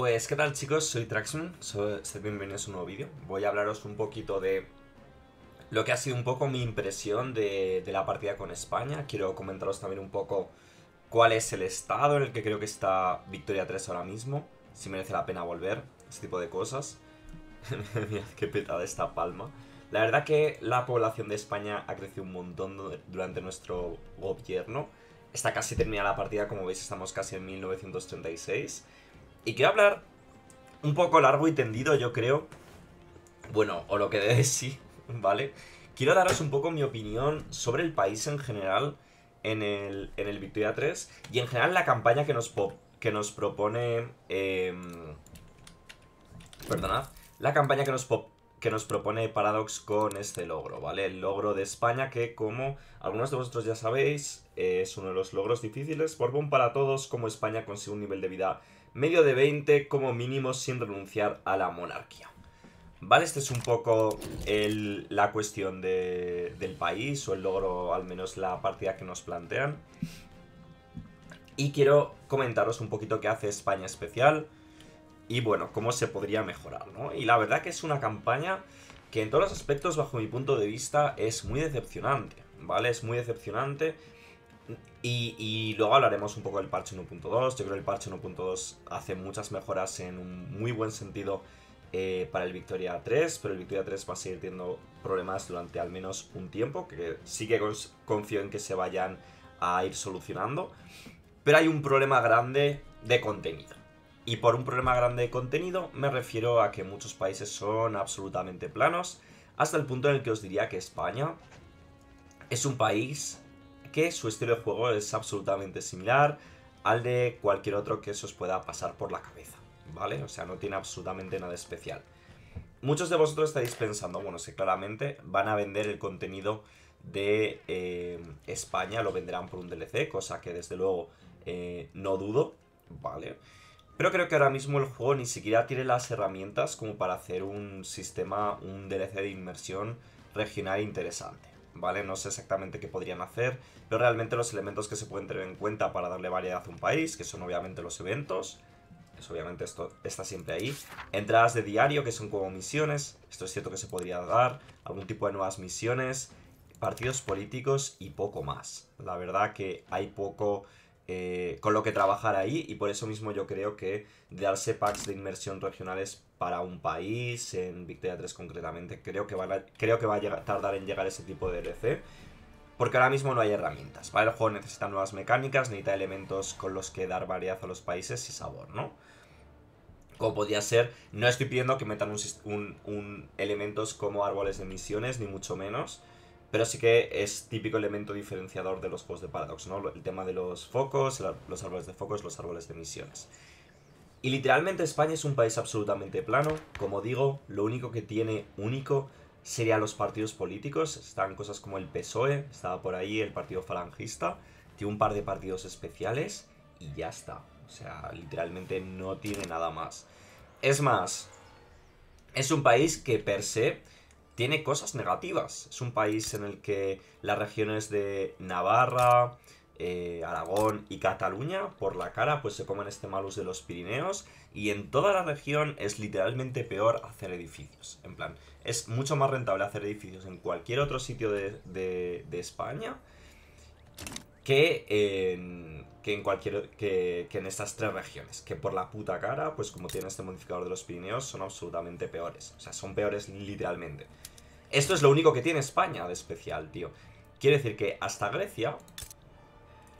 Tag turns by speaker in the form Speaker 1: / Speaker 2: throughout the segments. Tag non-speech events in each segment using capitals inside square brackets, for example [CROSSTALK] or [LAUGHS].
Speaker 1: Pues qué tal chicos, soy Traxman, soy, bienvenidos a un nuevo vídeo. Voy a hablaros un poquito de lo que ha sido un poco mi impresión de, la partida con España. Quiero comentaros también un poco cuál es el estado en el que creo que está Victoria 3 ahora mismo, si merece la pena volver, ese tipo de cosas. [LAUGHS] Mira, qué petada esta palma. La verdad que la población de España ha crecido un montón durante nuestro gobierno. Está casi terminada la partida, como veis estamos casi en 1936. Y quiero hablar un poco largo y tendido, yo creo. Bueno, o lo que de [LAUGHS] sí, ¿vale? Quiero daros un poco mi opinión sobre el país en general en el, en Victoria 3 y en general la campaña que nos, pop, que nos propone... Eh, perdonad. La campaña que nos, pop, que nos propone Paradox con este logro, ¿vale? El logro de España que, como algunos de vosotros ya sabéis, es uno de los logros difíciles. por buen para todos, como España consigue un nivel de vida medio de 20 como mínimo sin renunciar a la monarquía. Vale, este es un poco la cuestión del país o el logro, al menos la partida que nos plantean. Y quiero comentaros un poquito qué hace España especial y bueno, cómo se podría mejorar, ¿no? Y la verdad que es una campaña que en todos los aspectos, bajo mi punto de vista, es muy decepcionante, ¿vale? Es muy decepcionante. Y, luego hablaremos un poco del parche 1.2. Yo creo que el parche 1.2 hace muchas mejoras en un muy buen sentido eh, para el Victoria 3, pero el Victoria 3 va a seguir teniendo problemas durante al menos un tiempo, que sí que confío en que se vayan a ir solucionando. Pero hay un problema grande de contenido. Y por un problema grande de contenido me refiero a que muchos países son absolutamente planos, hasta el punto en el que os diría que España es un país que su estilo de juego es absolutamente similar al de cualquier otro que se os pueda pasar por la cabeza, ¿vale? O sea, no tiene absolutamente nada especial. Muchos de vosotros estáis pensando, bueno, sé claramente van a vender el contenido de eh, España, lo venderán por un DLC, cosa que desde luego eh, no dudo, ¿vale? vale pero creo que ahora mismo el juego ni siquiera tiene las herramientas como para hacer un sistema, un DLC de inmersión regional interesante. ¿Vale? No sé exactamente qué podrían hacer, pero realmente los elementos que se pueden tener en cuenta para darle variedad a un país, que son obviamente los eventos, eso pues obviamente esto está siempre ahí, entradas de diario, que son como misiones, esto es cierto que se podría dar, algún tipo de nuevas misiones, partidos políticos y poco más. La verdad que hay poco eh, con lo que trabajar ahí y por eso mismo yo creo que darse packs de inmersión regionales para un país, en Victoria 3 concretamente, creo que, creo que va a tardar en llegar ese tipo de DLC. Porque ahora mismo no hay herramientas, ¿vale? El juego necesita nuevas mecánicas, necesita elementos con los que dar variedad a los países y sabor, ¿no? como podría ser. No estoy pidiendo que metan un, elementos como árboles de misiones, ni mucho menos. Pero sí que es típico elemento diferenciador de los juegos de Paradox, ¿no? El tema de los focos, los árboles de focos, los árboles de misiones. Y literalmente España es un país absolutamente plano. Como digo, lo único que tiene único serían los partidos políticos. Están cosas como el PSOE, estaba por ahí el Partido Falangista, tiene un par de partidos especiales y ya está. O sea, literalmente no tiene nada más. Es más, es un país que per se tiene cosas negativas. Es un país en el que las regiones de Navarra, eh, Aragón y Cataluña por la cara pues se comen este malus de los Pirineos y en toda la región es literalmente peor hacer edificios. En plan, es mucho más rentable hacer edificios en cualquier otro sitio de, España que cualquier que, que en estas tres regiones que por la puta cara pues como tiene este modificador de los Pirineos son absolutamente peores o sea son peores literalmente esto es lo único que tiene España de especial, tío. Quiere decir que hasta Grecia,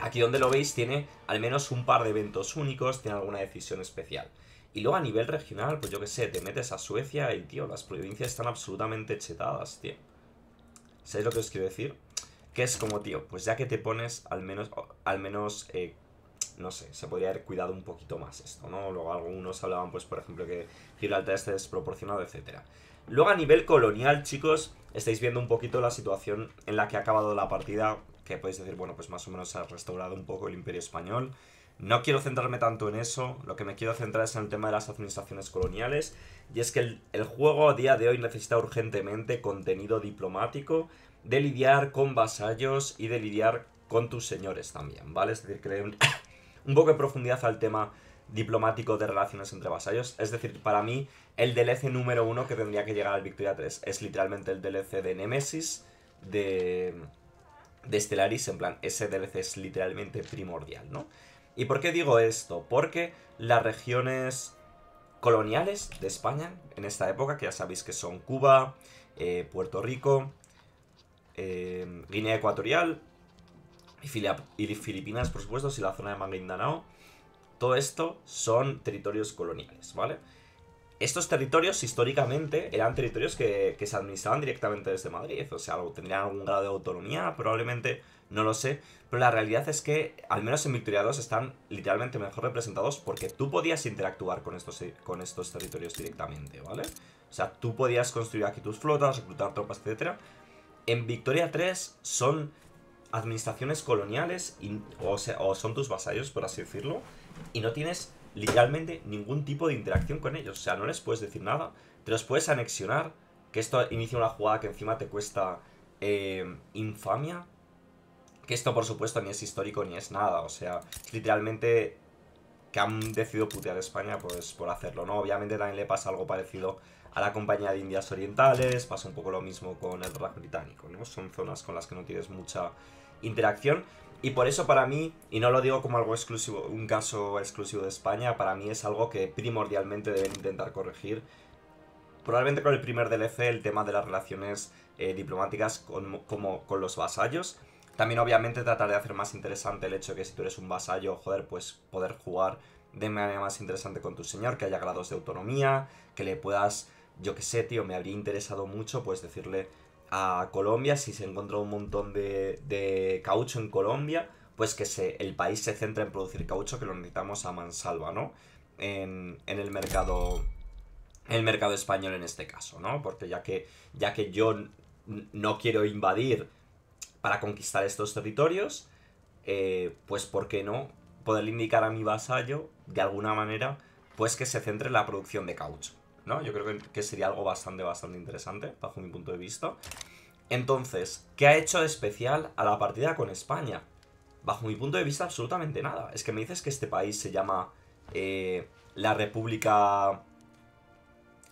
Speaker 1: aquí donde lo veis, tiene al menos un par de eventos únicos, tiene alguna decisión especial. Y luego a nivel regional, pues yo qué sé, te metes a Suecia y, tío, las provincias están absolutamente chetadas, tío. ¿Sabéis lo que os quiero decir? Que es como, tío, pues ya que te pones al menos, al menos, eh, no sé, se podría haber cuidado un poquito más esto, ¿no? Luego algunos hablaban, pues, por ejemplo, que Gibraltar esté desproporcionado, etcétera. Luego a nivel colonial, chicos, estáis viendo un poquito la situación en la que ha acabado la partida, que podéis decir, bueno, pues más o menos se ha restaurado un poco el Imperio Español. No quiero centrarme tanto en eso, lo que me quiero centrar es en el tema de las administraciones coloniales, y es que el, juego a día de hoy necesita urgentemente contenido diplomático, de lidiar con vasallos y de lidiar con tus señores también, ¿vale? Es decir, que le den [COUGHS] un poco de profundidad al tema diplomático de relaciones entre vasallos. Es decir, para mí, el DLC número uno que tendría que llegar al Victoria 3 es literalmente el DLC de Nemesis, de, de Stellaris. En plan, ese DLC es literalmente primordial, ¿no? ¿Y por qué digo esto? Porque las regiones coloniales de España en esta época, que ya sabéis que son Cuba, eh, Puerto Rico, eh, Guinea Ecuatorial y, Filipinas, por supuesto, y la zona de Manguindanao todo esto son territorios coloniales, ¿vale? Estos territorios históricamente eran territorios que, se administraban directamente desde Madrid, o sea, tendrían algún grado de autonomía, probablemente, no lo sé, pero la realidad es que, al menos en Victoria 2, están literalmente mejor representados porque tú podías interactuar con estos, con estos territorios directamente, ¿vale? O sea, tú podías construir aquí tus flotas, reclutar tropas, etc. En Victoria 3 son administraciones coloniales o, son tus vasallos, por así decirlo, y no tienes literalmente ningún tipo de interacción con ellos. O sea, no les puedes decir nada, te los puedes anexionar, que esto inicia una jugada que encima te cuesta eh, infamia, que esto por supuesto ni es histórico ni es nada, o sea, literalmente que han decidido putear España pues por hacerlo, ¿no? Obviamente también le pasa algo parecido a la compañía de Indias Orientales, pasa un poco lo mismo con el Raj británico. Son zonas con las que no tienes mucha interacción. Y por eso para mí, y no lo digo como algo exclusivo, un caso exclusivo de España, para mí es algo que primordialmente deben intentar corregir. Probablemente con el primer DLC, el tema de las relaciones eh, diplomáticas con, como con los vasallos. También obviamente tratar de hacer más interesante el hecho de que si tú eres un vasallo, joder, pues poder jugar de manera más interesante con tu señor, que haya grados de autonomía, que le puedas, yo que sé, tío, me habría interesado mucho, pues decirle, a Colombia, si se encuentra un montón de, caucho en Colombia, pues que se, el país se centre en producir caucho que lo necesitamos a mansalva, ¿no? En, el mercado el mercado español en este caso, ¿no? Porque ya que, ya que yo no quiero invadir para conquistar estos territorios, eh, pues ¿por qué no? poderle indicar a mi vasallo, de alguna manera, pues que se centre en la producción de caucho. ¿no? Yo creo que, sería algo bastante, bastante interesante, bajo mi punto de vista. Entonces, ¿qué ha hecho de especial a la partida con España? Bajo mi punto de vista, absolutamente nada. Es que me dices que este país se llama eh, la República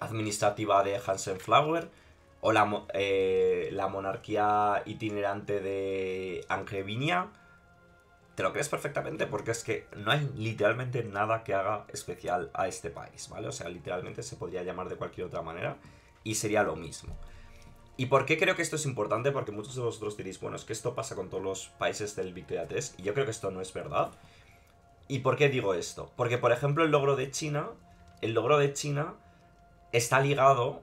Speaker 1: Administrativa de Hansenflower o la, eh, la Monarquía Itinerante de Angevinia te lo crees perfectamente porque es que no hay literalmente nada que haga especial a este país, ¿vale? O sea, literalmente se podría llamar de cualquier otra manera y sería lo mismo. ¿Y por qué creo que esto es importante? Porque muchos de vosotros diréis, bueno, es que esto pasa con todos los países del Victoria 3. y yo creo que esto no es verdad. ¿Y por qué digo esto? Porque, por ejemplo, el logro de China, el logro de China está ligado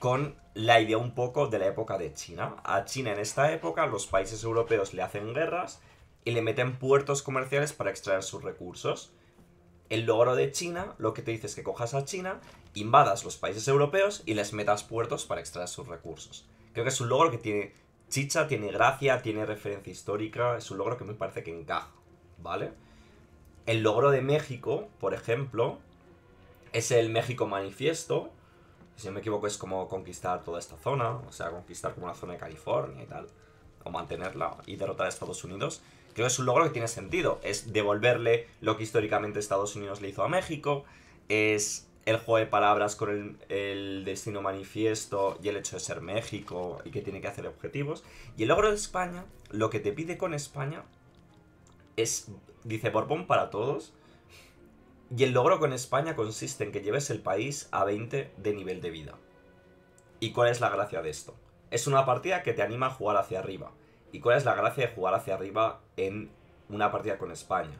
Speaker 1: con la idea un poco de la época de China. A China en esta época los países europeos le hacen guerras y le meten puertos comerciales para extraer sus recursos. El logro de China lo que te dice es que cojas a China, invadas los países europeos y les metas puertos para extraer sus recursos. Creo que es un logro que tiene chicha, tiene gracia, tiene referencia histórica, es un logro que me parece que encaja, ¿vale? El logro de México, por ejemplo, es el México Manifiesto, si no me equivoco es como conquistar toda esta zona, o sea, conquistar como la zona de California y tal, o mantenerla y derrotar a Estados Unidos creo es un logro que tiene sentido. Es devolverle lo que históricamente Estados Unidos le hizo a México, es el juego de palabras con el, el, destino manifiesto y el hecho de ser México y que tiene que hacer objetivos. Y el logro de España, lo que te pide con España es, dice Borbón para todos. Y el logro con España consiste en que lleves el país a 20 de nivel de vida. ¿Y cuál es la gracia de esto? Es una partida que te anima a jugar hacia arriba ¿Y cuál es la gracia de jugar hacia arriba en una partida con España?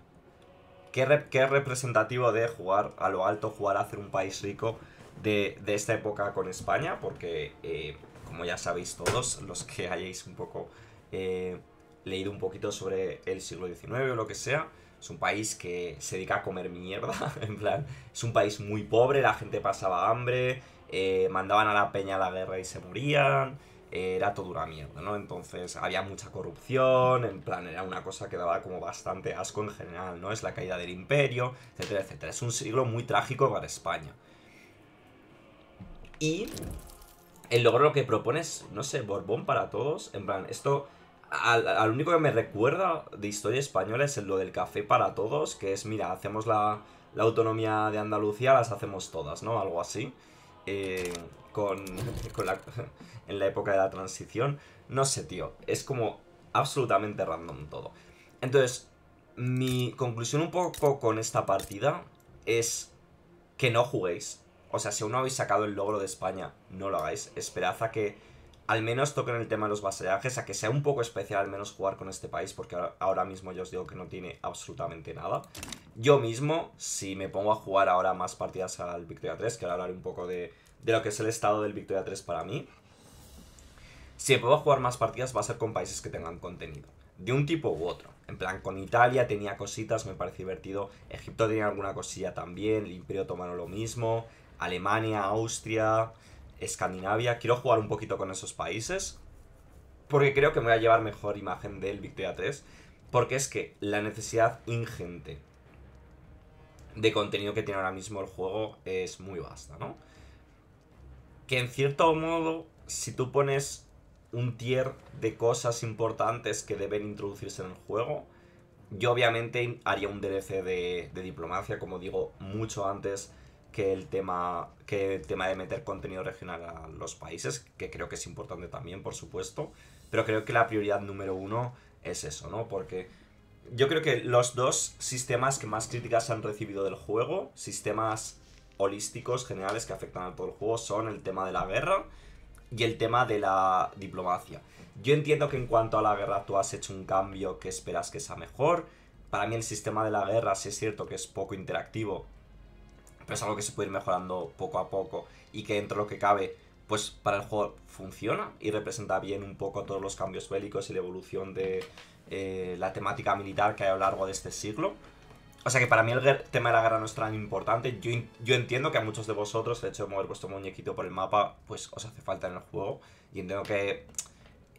Speaker 1: ¿Qué, es representativo de jugar a lo alto, jugar a hacer un país rico de, esta época con España? Porque, eh, como ya sabéis todos, los que hayáis un poco eh, leído un poquito sobre el siglo XIX o lo que sea, es un país que se dedica a comer mierda, [LAUGHS] en plan, es un país muy pobre, la gente pasaba hambre, eh, mandaban a la peña la guerra y se morían era todo una mierda, ¿no? Entonces había mucha corrupción, en plan era una cosa que daba como bastante asco en general, ¿no? Es la caída del imperio, etcétera, etcétera. Es un siglo muy trágico para España. Y el logro que propone es, no sé, Borbón para todos, en plan, esto... Al, único que me recuerda de historia española es lo del café para todos, que es, mira, hacemos la, la autonomía de Andalucía, las hacemos todas, ¿no? Algo así. Eh, con, [LAUGHS] [LAUGHS] en la época de la transición. No sé, tío. Es como absolutamente random todo. Entonces, mi conclusión un poco con esta partida es que no juguéis. O sea, si aún no habéis sacado el logro de España, no lo hagáis. Esperad a que al menos toquen el tema de los vasallajes, a que sea un poco especial al menos jugar con este país, porque ahora mismo yo os digo que no tiene absolutamente nada. Yo mismo, si me pongo a jugar ahora más partidas al Victoria 3, que ahora hablaré un poco de, lo que es el estado del Victoria 3 para mí, si me a jugar más partidas va a ser con países que tengan contenido, de un tipo u otro. En plan, con Italia tenía cositas, me parece divertido. Egipto tenía alguna cosilla también, el Imperio Otomano lo mismo, Alemania, Austria... Escandinavia. Quiero jugar un poquito con esos países. Porque creo que me voy a llevar mejor imagen del Big 3. Porque es que la necesidad ingente de contenido que tiene ahora mismo el juego es muy vasta, ¿no? Que en cierto modo, si tú pones un tier de cosas importantes que deben introducirse en el juego, yo obviamente haría un DLC de, de diplomacia, como digo, mucho antes que el tema, que el tema de meter contenido regional a los países, que creo que es importante también, por supuesto, pero creo que la prioridad número uno es eso, ¿no? Porque yo creo que los dos sistemas que más críticas han recibido del juego, sistemas holísticos generales que afectan a todo el juego, son el tema de la guerra y el tema de la diplomacia. Yo entiendo que en cuanto a la guerra tú has hecho un cambio que esperas que sea mejor. Para mí el sistema de la guerra, si es cierto que es poco interactivo, pero es algo que se puede ir mejorando poco a poco y que dentro de lo que cabe, pues para el juego funciona y representa bien un poco todos los cambios bélicos y la evolución de eh, la temática militar que hay a lo largo de este siglo. O sea que para mí el tema de la guerra no es tan importante. Yo, yo entiendo que a muchos de vosotros, el hecho de mover vuestro muñequito por el mapa, pues os hace falta en el juego. Y entiendo que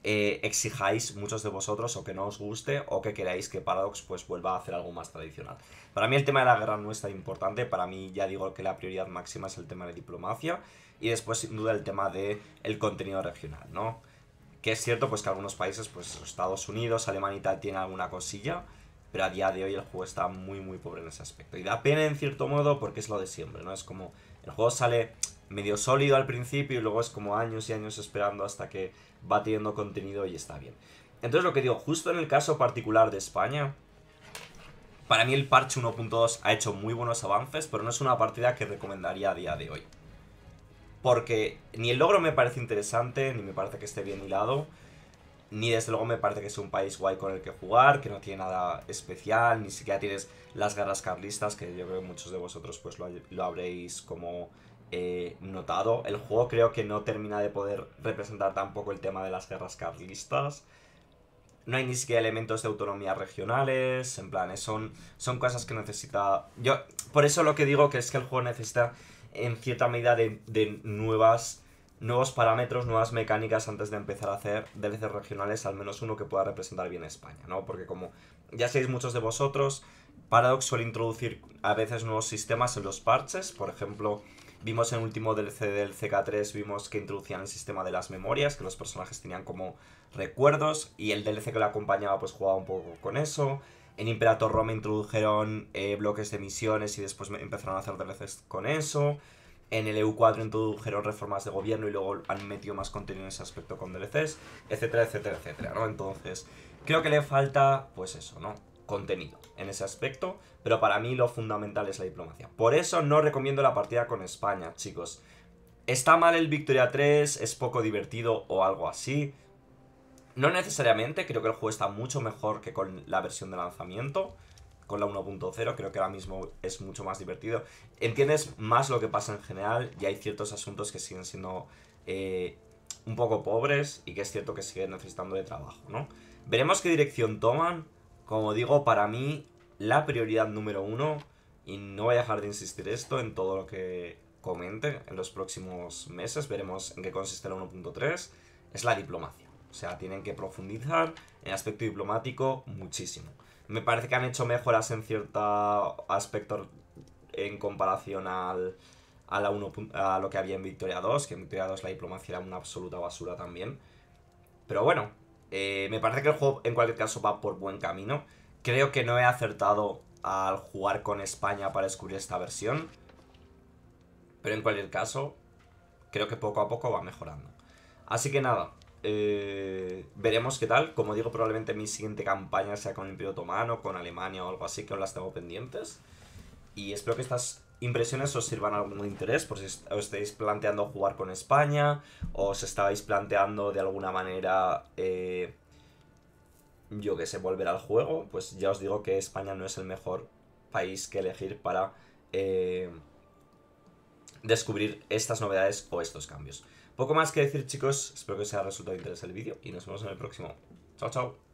Speaker 1: eh, exijáis muchos de vosotros o que no os guste o que queráis que Paradox pues vuelva a hacer algo más tradicional. Para mí el tema de la guerra no es tan importante, para mí ya digo que la prioridad máxima es el tema de diplomacia y después sin duda el tema de el contenido regional, ¿no? Que es cierto pues que algunos países, pues Estados Unidos, Alemania y tal tienen alguna cosilla, pero a día de hoy el juego está muy muy pobre en ese aspecto. Y da pena en cierto modo porque es lo de siempre, ¿no? Es como el juego sale medio sólido al principio y luego es como años y años esperando hasta que va teniendo contenido y está bien. Entonces lo que digo, justo en el caso particular de España, para mí el parche 1.2 ha hecho muy buenos avances, pero no es una partida que recomendaría a día de hoy. Porque ni el logro me parece interesante, ni me parece que esté bien hilado, ni desde luego me parece que es un país guay con el que jugar, que no tiene nada especial, ni siquiera tienes las garras carlistas, que yo creo que muchos de vosotros pues lo habréis como eh, notado. El juego creo que no termina de poder representar tampoco el tema de las guerras carlistas. No hay ni siquiera elementos de autonomía regionales, en plan, son, son cosas que necesita... Yo, por eso lo que digo que es que el juego necesita en cierta medida de, nuevas, nuevos parámetros, nuevas mecánicas antes de empezar a hacer veces regionales, al menos uno que pueda representar bien España, ¿no? Porque como ya sabéis muchos de vosotros, Paradox suele introducir a veces nuevos sistemas en los parches, por ejemplo, Vimos en el último DLC del CK3, vimos que introducían el sistema de las memorias, que los personajes tenían como recuerdos, y el DLC que lo acompañaba pues jugaba un poco con eso. En Imperator Rome introdujeron eh, bloques de misiones y después empezaron a hacer DLCs con eso. En el EU4 introdujeron reformas de gobierno y luego han metido más contenido en ese aspecto con DLCs, etcétera, etcétera, etcétera, ¿no? Entonces, creo que le falta, pues eso, ¿no? contenido en ese aspecto, pero para mí lo fundamental es la diplomacia. Por eso no recomiendo la partida con España, chicos. ¿Está mal el Victoria 3? ¿Es poco divertido o algo así? No necesariamente, creo que el juego está mucho mejor que con la versión de lanzamiento, con la 1.0, creo que ahora mismo es mucho más divertido. Entiendes más lo que pasa en general y hay ciertos asuntos que siguen siendo eh, un poco pobres y que es cierto que siguen necesitando de trabajo, ¿no? Veremos qué dirección toman, como digo, para mí la prioridad número uno, y no voy a dejar de insistir esto en todo lo que comente en los próximos meses, veremos en qué consiste la 1.3, es la diplomacia. O sea, tienen que profundizar en aspecto diplomático muchísimo. Me parece que han hecho mejoras en cierto aspecto en comparación a, a lo que había en Victoria 2, que en Victoria 2 la diplomacia era una absoluta basura también. Pero bueno, eh, me parece que el juego en cualquier caso va por buen camino. Creo que no he acertado al jugar con España para descubrir esta versión. Pero en cualquier caso, creo que poco a poco va mejorando. Así que nada, eh, veremos qué tal. Como digo, probablemente mi siguiente campaña sea con el Imperio Otomano, con Alemania o algo así, que os las tengo pendientes. Y espero que estas impresiones os sirvan algún interés, por si os estáis planteando jugar con España, o os estabais planteando de alguna manera, eh, yo que sé, volver al juego, pues ya os digo que España no es el mejor país que elegir para eh, descubrir estas novedades o estos cambios. Poco más que decir chicos, espero que os haya resultado interesante el vídeo y nos vemos en el próximo. Chao, chao.